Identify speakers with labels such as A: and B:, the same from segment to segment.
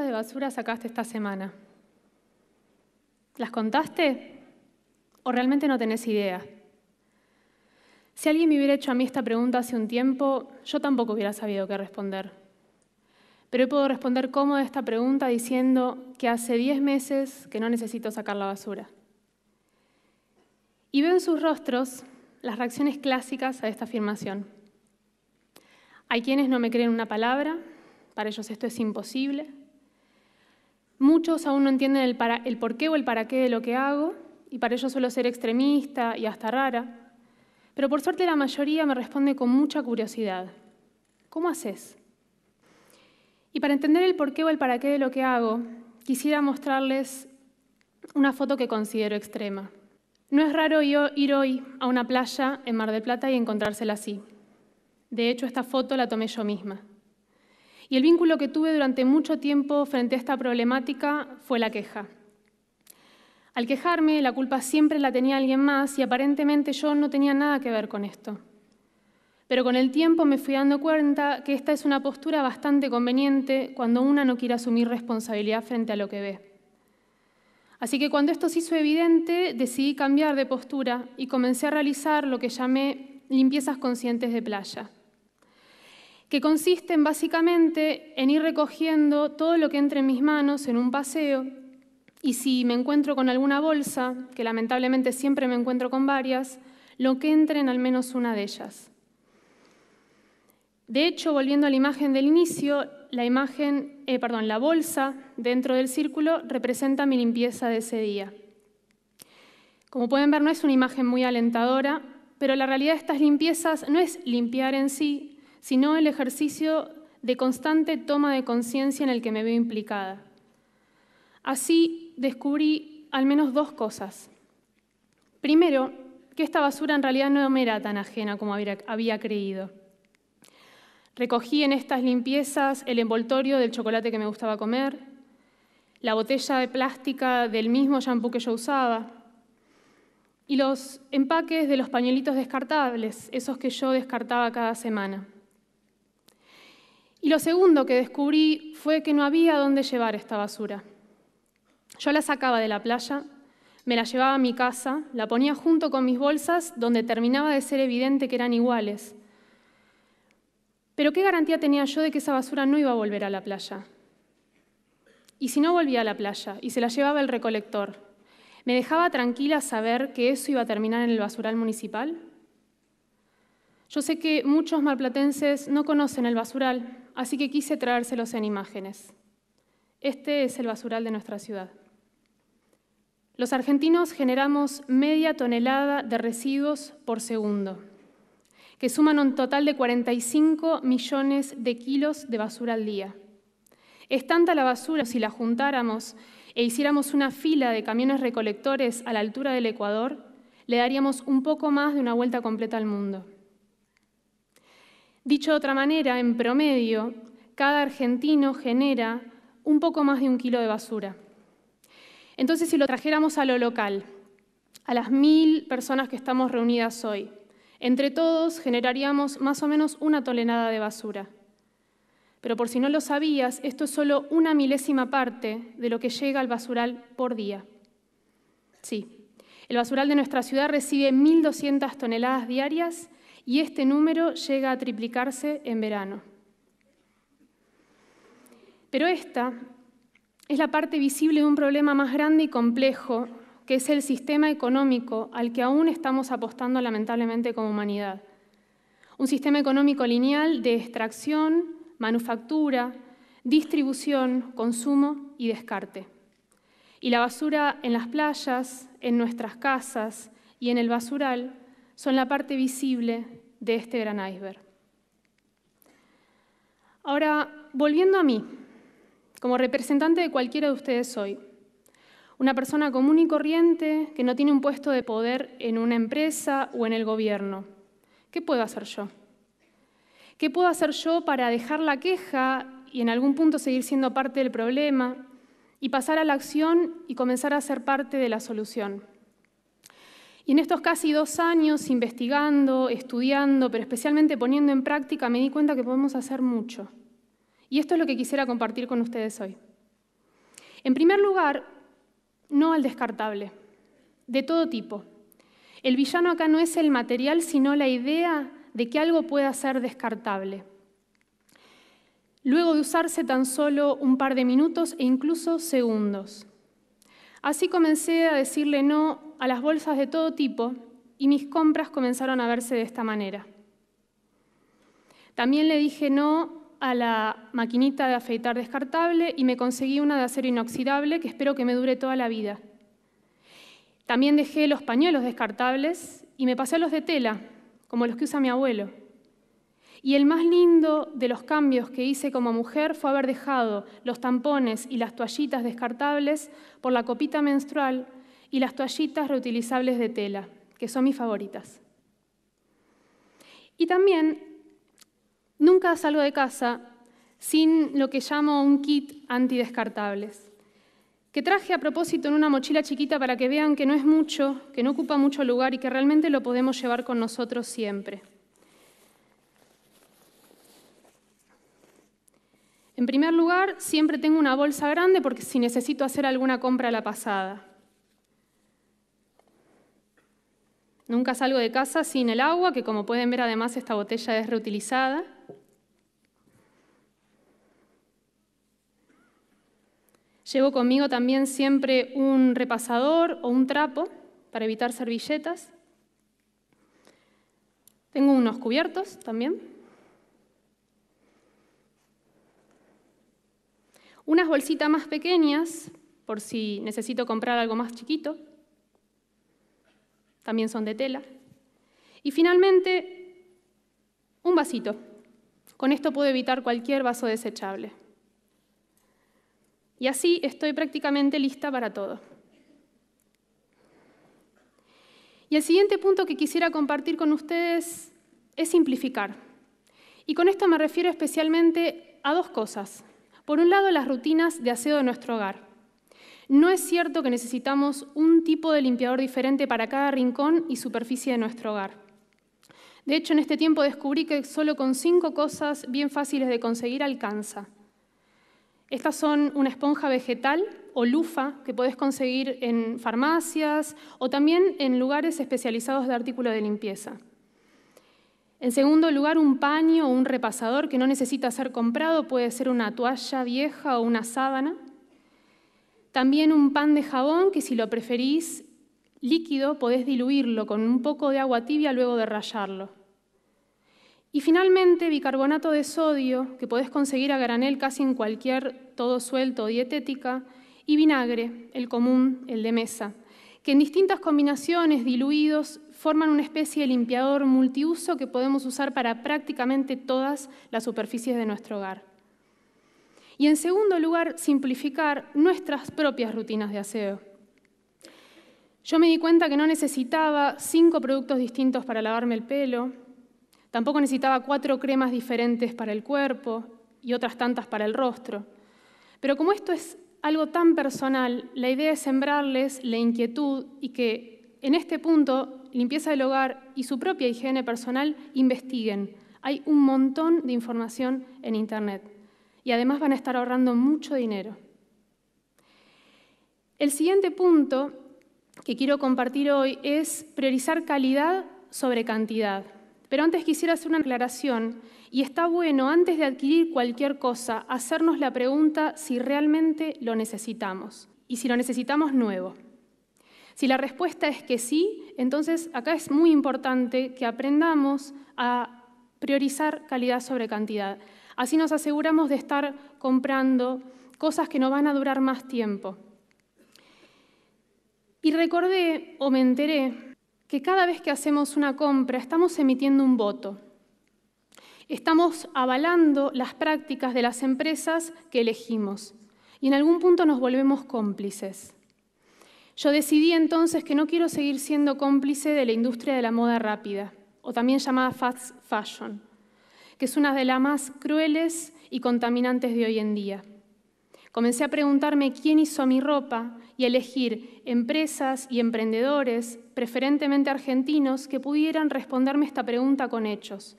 A: de basura sacaste esta semana? ¿Las contaste? ¿O realmente no tenés idea? Si alguien me hubiera hecho a mí esta pregunta hace un tiempo, yo tampoco hubiera sabido qué responder. Pero hoy puedo responder cómoda esta pregunta diciendo que hace 10 meses que no necesito sacar la basura. Y veo en sus rostros las reacciones clásicas a esta afirmación. Hay quienes no me creen una palabra, para ellos esto es imposible. Muchos aún no entienden el, por qué o el para qué de lo que hago, y para ello suelo ser extremista y hasta rara, pero por suerte la mayoría me responde con mucha curiosidad. ¿Cómo haces? Y para entender el por qué o el para qué de lo que hago, quisiera mostrarles una foto que considero extrema. No es raro ir hoy a una playa en Mar del Plata y encontrársela así. De hecho, esta foto la tomé yo misma y el vínculo que tuve durante mucho tiempo frente a esta problemática fue la queja. Al quejarme, la culpa siempre la tenía alguien más y aparentemente yo no tenía nada que ver con esto. Pero con el tiempo me fui dando cuenta que esta es una postura bastante conveniente cuando una no quiere asumir responsabilidad frente a lo que ve. Así que cuando esto se hizo evidente, decidí cambiar de postura y comencé a realizar lo que llamé limpiezas conscientes de playa que consisten básicamente en ir recogiendo todo lo que entre en mis manos en un paseo y si me encuentro con alguna bolsa, que lamentablemente siempre me encuentro con varias, lo que entre en al menos una de ellas. De hecho, volviendo a la imagen del inicio, la imagen, eh, perdón, la bolsa dentro del círculo representa mi limpieza de ese día. Como pueden ver, no es una imagen muy alentadora, pero la realidad de estas limpiezas no es limpiar en sí, sino el ejercicio de constante toma de conciencia en el que me veo implicada. Así descubrí al menos dos cosas. Primero, que esta basura en realidad no me era tan ajena como había creído. Recogí en estas limpiezas el envoltorio del chocolate que me gustaba comer, la botella de plástica del mismo shampoo que yo usaba, y los empaques de los pañuelitos descartables, esos que yo descartaba cada semana. Y lo segundo que descubrí fue que no había dónde llevar esta basura. Yo la sacaba de la playa, me la llevaba a mi casa, la ponía junto con mis bolsas donde terminaba de ser evidente que eran iguales. Pero ¿qué garantía tenía yo de que esa basura no iba a volver a la playa? Y si no volvía a la playa y se la llevaba el recolector, ¿me dejaba tranquila saber que eso iba a terminar en el basural municipal? Yo sé que muchos malplatenses no conocen el basural, así que quise traérselos en imágenes. Este es el basural de nuestra ciudad. Los argentinos generamos media tonelada de residuos por segundo, que suman un total de 45 millones de kilos de basura al día. Es tanta la basura, si la juntáramos e hiciéramos una fila de camiones recolectores a la altura del Ecuador, le daríamos un poco más de una vuelta completa al mundo. Dicho de otra manera, en promedio, cada argentino genera un poco más de un kilo de basura. Entonces, si lo trajéramos a lo local, a las mil personas que estamos reunidas hoy, entre todos generaríamos más o menos una tonelada de basura. Pero por si no lo sabías, esto es solo una milésima parte de lo que llega al basural por día. Sí, el basural de nuestra ciudad recibe 1.200 toneladas diarias y este número llega a triplicarse en verano. Pero esta es la parte visible de un problema más grande y complejo, que es el sistema económico al que aún estamos apostando lamentablemente como humanidad. Un sistema económico lineal de extracción, manufactura, distribución, consumo y descarte. Y la basura en las playas, en nuestras casas y en el basural son la parte visible de este gran iceberg. Ahora, volviendo a mí, como representante de cualquiera de ustedes hoy, una persona común y corriente que no tiene un puesto de poder en una empresa o en el gobierno, ¿qué puedo hacer yo? ¿Qué puedo hacer yo para dejar la queja y en algún punto seguir siendo parte del problema y pasar a la acción y comenzar a ser parte de la solución? Y en estos casi dos años, investigando, estudiando, pero especialmente poniendo en práctica, me di cuenta que podemos hacer mucho. Y esto es lo que quisiera compartir con ustedes hoy. En primer lugar, no al descartable, de todo tipo. El villano acá no es el material, sino la idea de que algo pueda ser descartable. Luego de usarse tan solo un par de minutos e incluso segundos. Así comencé a decirle no a las bolsas de todo tipo y mis compras comenzaron a verse de esta manera. También le dije no a la maquinita de afeitar descartable y me conseguí una de acero inoxidable que espero que me dure toda la vida. También dejé los pañuelos descartables y me pasé a los de tela, como los que usa mi abuelo. Y el más lindo de los cambios que hice como mujer fue haber dejado los tampones y las toallitas descartables por la copita menstrual y las toallitas reutilizables de tela, que son mis favoritas. Y también nunca salgo de casa sin lo que llamo un kit antidescartables, que traje a propósito en una mochila chiquita para que vean que no es mucho, que no ocupa mucho lugar y que realmente lo podemos llevar con nosotros siempre. En primer lugar, siempre tengo una bolsa grande porque si necesito hacer alguna compra a la pasada. Nunca salgo de casa sin el agua, que como pueden ver además esta botella es reutilizada. Llevo conmigo también siempre un repasador o un trapo para evitar servilletas. Tengo unos cubiertos también. Unas bolsitas más pequeñas por si necesito comprar algo más chiquito también son de tela. Y finalmente, un vasito. Con esto puedo evitar cualquier vaso desechable. Y así estoy prácticamente lista para todo. Y el siguiente punto que quisiera compartir con ustedes es simplificar. Y con esto me refiero especialmente a dos cosas. Por un lado, las rutinas de aseo de nuestro hogar. No es cierto que necesitamos un tipo de limpiador diferente para cada rincón y superficie de nuestro hogar. De hecho, en este tiempo descubrí que solo con cinco cosas bien fáciles de conseguir alcanza. Estas son una esponja vegetal o lufa que puedes conseguir en farmacias o también en lugares especializados de artículos de limpieza. En segundo lugar, un paño o un repasador que no necesita ser comprado, puede ser una toalla vieja o una sábana. También un pan de jabón que si lo preferís líquido podés diluirlo con un poco de agua tibia luego de rayarlo. Y finalmente bicarbonato de sodio que podés conseguir a granel casi en cualquier todo suelto dietética y vinagre, el común, el de mesa, que en distintas combinaciones diluidos forman una especie de limpiador multiuso que podemos usar para prácticamente todas las superficies de nuestro hogar. Y en segundo lugar, simplificar nuestras propias rutinas de aseo. Yo me di cuenta que no necesitaba cinco productos distintos para lavarme el pelo, tampoco necesitaba cuatro cremas diferentes para el cuerpo y otras tantas para el rostro. Pero como esto es algo tan personal, la idea es sembrarles la inquietud y que en este punto limpieza del hogar y su propia higiene personal investiguen. Hay un montón de información en Internet y además van a estar ahorrando mucho dinero. El siguiente punto que quiero compartir hoy es priorizar calidad sobre cantidad. Pero antes quisiera hacer una aclaración y está bueno, antes de adquirir cualquier cosa, hacernos la pregunta si realmente lo necesitamos y si lo necesitamos nuevo. Si la respuesta es que sí, entonces acá es muy importante que aprendamos a priorizar calidad sobre cantidad. Así nos aseguramos de estar comprando cosas que no van a durar más tiempo. Y recordé o me enteré que cada vez que hacemos una compra estamos emitiendo un voto. Estamos avalando las prácticas de las empresas que elegimos y en algún punto nos volvemos cómplices. Yo decidí entonces que no quiero seguir siendo cómplice de la industria de la moda rápida, o también llamada fast fashion que es una de las más crueles y contaminantes de hoy en día. Comencé a preguntarme quién hizo mi ropa y a elegir empresas y emprendedores, preferentemente argentinos, que pudieran responderme esta pregunta con hechos,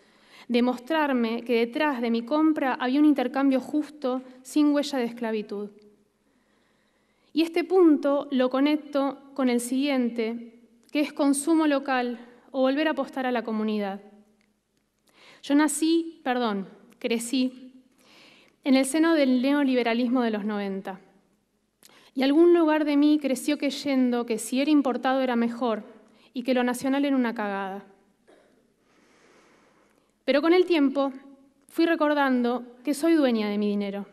A: demostrarme que detrás de mi compra había un intercambio justo sin huella de esclavitud. Y este punto lo conecto con el siguiente, que es consumo local o volver a apostar a la comunidad. Yo nací, perdón, crecí en el seno del neoliberalismo de los 90. Y algún lugar de mí creció creyendo que si era importado era mejor y que lo nacional era una cagada. Pero con el tiempo fui recordando que soy dueña de mi dinero,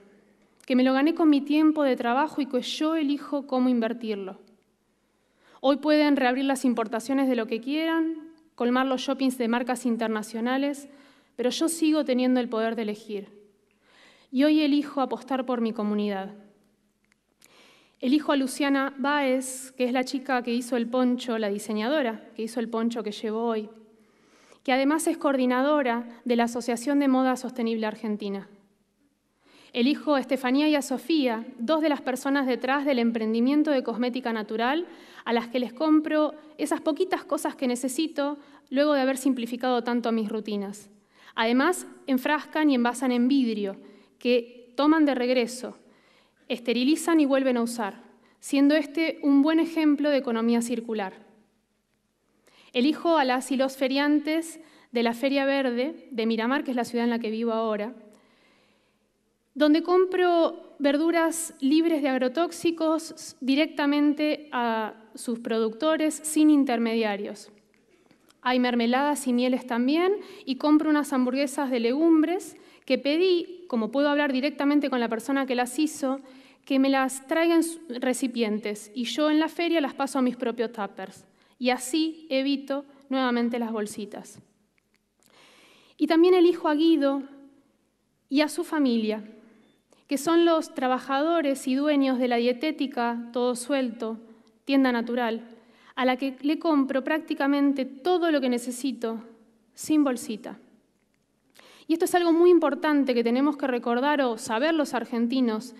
A: que me lo gané con mi tiempo de trabajo y que yo elijo cómo invertirlo. Hoy pueden reabrir las importaciones de lo que quieran, colmar los shoppings de marcas internacionales, pero yo sigo teniendo el poder de elegir. Y hoy elijo apostar por mi comunidad. Elijo a Luciana Báez, que es la chica que hizo el poncho, la diseñadora, que hizo el poncho que llevo hoy, que además es coordinadora de la Asociación de Moda Sostenible Argentina. Elijo a Estefanía y a Sofía, dos de las personas detrás del emprendimiento de cosmética natural, a las que les compro esas poquitas cosas que necesito luego de haber simplificado tanto mis rutinas. Además, enfrascan y envasan en vidrio, que toman de regreso, esterilizan y vuelven a usar, siendo este un buen ejemplo de economía circular. Elijo a las y los feriantes de la Feria Verde de Miramar, que es la ciudad en la que vivo ahora, donde compro verduras libres de agrotóxicos directamente a sus productores sin intermediarios. Hay mermeladas y mieles también y compro unas hamburguesas de legumbres que pedí, como puedo hablar directamente con la persona que las hizo, que me las traigan recipientes y yo en la feria las paso a mis propios tuppers. Y así evito nuevamente las bolsitas. Y también elijo a Guido y a su familia, que son los trabajadores y dueños de la dietética Todo Suelto, tienda natural, a la que le compro prácticamente todo lo que necesito sin bolsita. Y esto es algo muy importante que tenemos que recordar o saber los argentinos,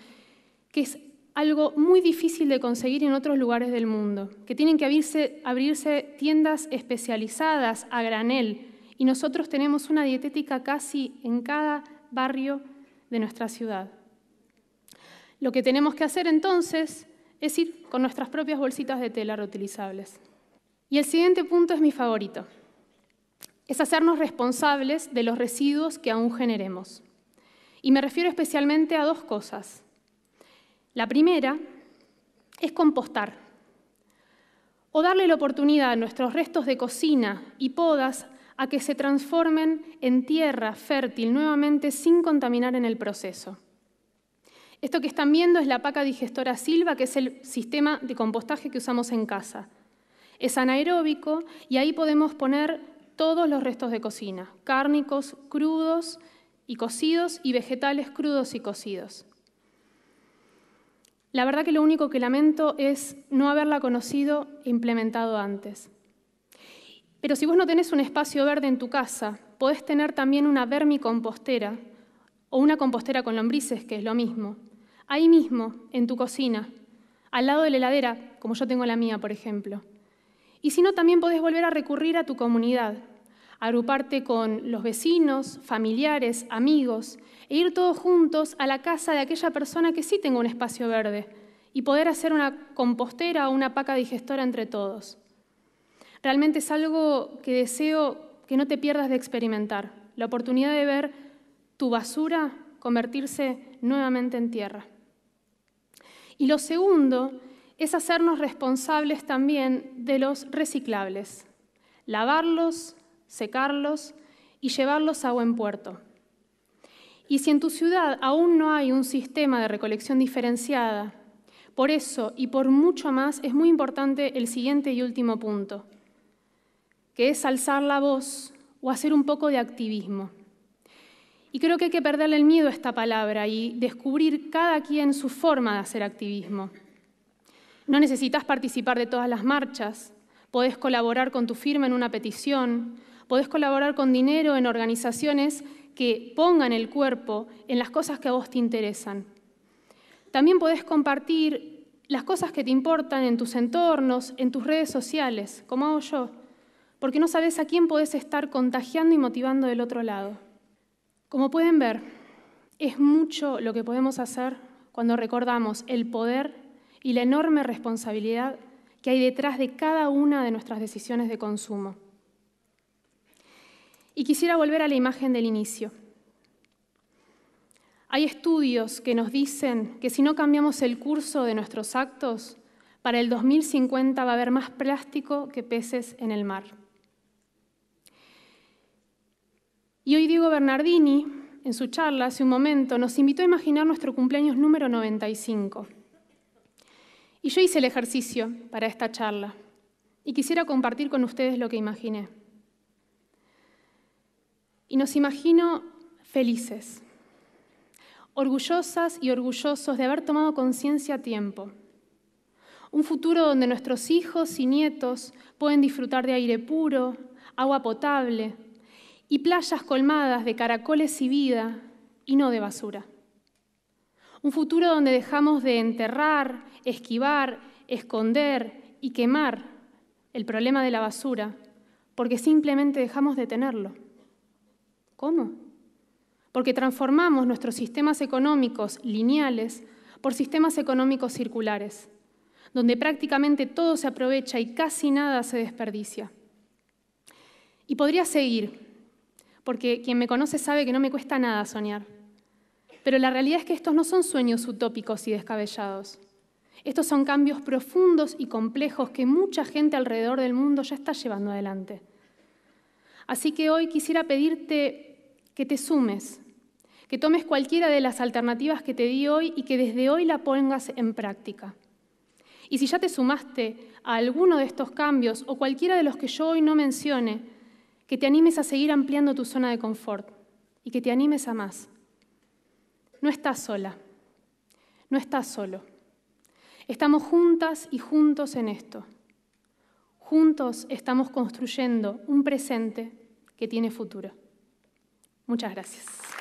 A: que es algo muy difícil de conseguir en otros lugares del mundo, que tienen que abrirse, abrirse tiendas especializadas a granel. Y nosotros tenemos una dietética casi en cada barrio de nuestra ciudad. Lo que tenemos que hacer entonces es ir con nuestras propias bolsitas de tela reutilizables. Y el siguiente punto es mi favorito. Es hacernos responsables de los residuos que aún generemos. Y me refiero especialmente a dos cosas. La primera es compostar o darle la oportunidad a nuestros restos de cocina y podas a que se transformen en tierra fértil nuevamente sin contaminar en el proceso. Esto que están viendo es la paca digestora silva, que es el sistema de compostaje que usamos en casa. Es anaeróbico y ahí podemos poner todos los restos de cocina, cárnicos, crudos y cocidos y vegetales crudos y cocidos. La verdad que lo único que lamento es no haberla conocido e implementado antes. Pero si vos no tenés un espacio verde en tu casa, podés tener también una vermicompostera o una compostera con lombrices, que es lo mismo ahí mismo, en tu cocina, al lado de la heladera, como yo tengo la mía, por ejemplo. Y si no, también podés volver a recurrir a tu comunidad, agruparte con los vecinos, familiares, amigos, e ir todos juntos a la casa de aquella persona que sí tenga un espacio verde y poder hacer una compostera o una paca digestora entre todos. Realmente es algo que deseo que no te pierdas de experimentar, la oportunidad de ver tu basura convertirse nuevamente en tierra. Y lo segundo es hacernos responsables también de los reciclables, lavarlos, secarlos y llevarlos a buen puerto. Y si en tu ciudad aún no hay un sistema de recolección diferenciada, por eso y por mucho más es muy importante el siguiente y último punto, que es alzar la voz o hacer un poco de activismo. Y creo que hay que perderle el miedo a esta palabra y descubrir cada quien su forma de hacer activismo. No necesitas participar de todas las marchas, podés colaborar con tu firma en una petición, podés colaborar con dinero en organizaciones que pongan el cuerpo en las cosas que a vos te interesan. También podés compartir las cosas que te importan en tus entornos, en tus redes sociales, como hago yo, porque no sabes a quién podés estar contagiando y motivando del otro lado. Como pueden ver, es mucho lo que podemos hacer cuando recordamos el poder y la enorme responsabilidad que hay detrás de cada una de nuestras decisiones de consumo. Y quisiera volver a la imagen del inicio. Hay estudios que nos dicen que si no cambiamos el curso de nuestros actos, para el 2050 va a haber más plástico que peces en el mar. Y hoy Diego Bernardini, en su charla hace un momento, nos invitó a imaginar nuestro cumpleaños número 95. Y yo hice el ejercicio para esta charla y quisiera compartir con ustedes lo que imaginé. Y nos imagino felices, orgullosas y orgullosos de haber tomado conciencia a tiempo. Un futuro donde nuestros hijos y nietos pueden disfrutar de aire puro, agua potable, y playas colmadas de caracoles y vida y no de basura. Un futuro donde dejamos de enterrar, esquivar, esconder y quemar el problema de la basura porque simplemente dejamos de tenerlo. ¿Cómo? Porque transformamos nuestros sistemas económicos lineales por sistemas económicos circulares, donde prácticamente todo se aprovecha y casi nada se desperdicia. Y podría seguir, porque quien me conoce sabe que no me cuesta nada soñar. Pero la realidad es que estos no son sueños utópicos y descabellados. Estos son cambios profundos y complejos que mucha gente alrededor del mundo ya está llevando adelante. Así que hoy quisiera pedirte que te sumes, que tomes cualquiera de las alternativas que te di hoy y que desde hoy la pongas en práctica. Y si ya te sumaste a alguno de estos cambios o cualquiera de los que yo hoy no mencione, que te animes a seguir ampliando tu zona de confort y que te animes a más. No estás sola, no estás solo. Estamos juntas y juntos en esto. Juntos estamos construyendo un presente que tiene futuro. Muchas gracias.